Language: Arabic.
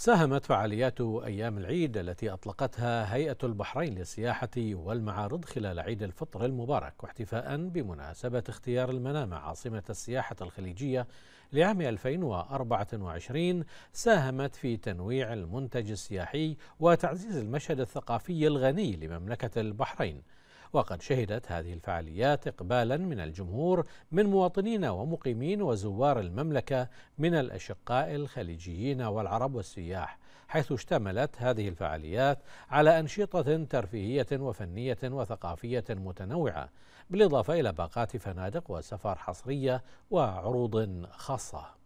ساهمت فعاليات أيام العيد التي أطلقتها هيئة البحرين للسياحة والمعارض خلال عيد الفطر المبارك واحتفاء بمناسبة اختيار المنامة عاصمة السياحة الخليجية لعام 2024 ساهمت في تنويع المنتج السياحي وتعزيز المشهد الثقافي الغني لمملكة البحرين وقد شهدت هذه الفعاليات إقبالا من الجمهور من مواطنين ومقيمين وزوار المملكة من الأشقاء الخليجيين والعرب والسياح حيث اشتملت هذه الفعاليات على أنشطة ترفيهية وفنية وثقافية متنوعة بالإضافة إلى باقات فنادق وسفر حصرية وعروض خاصة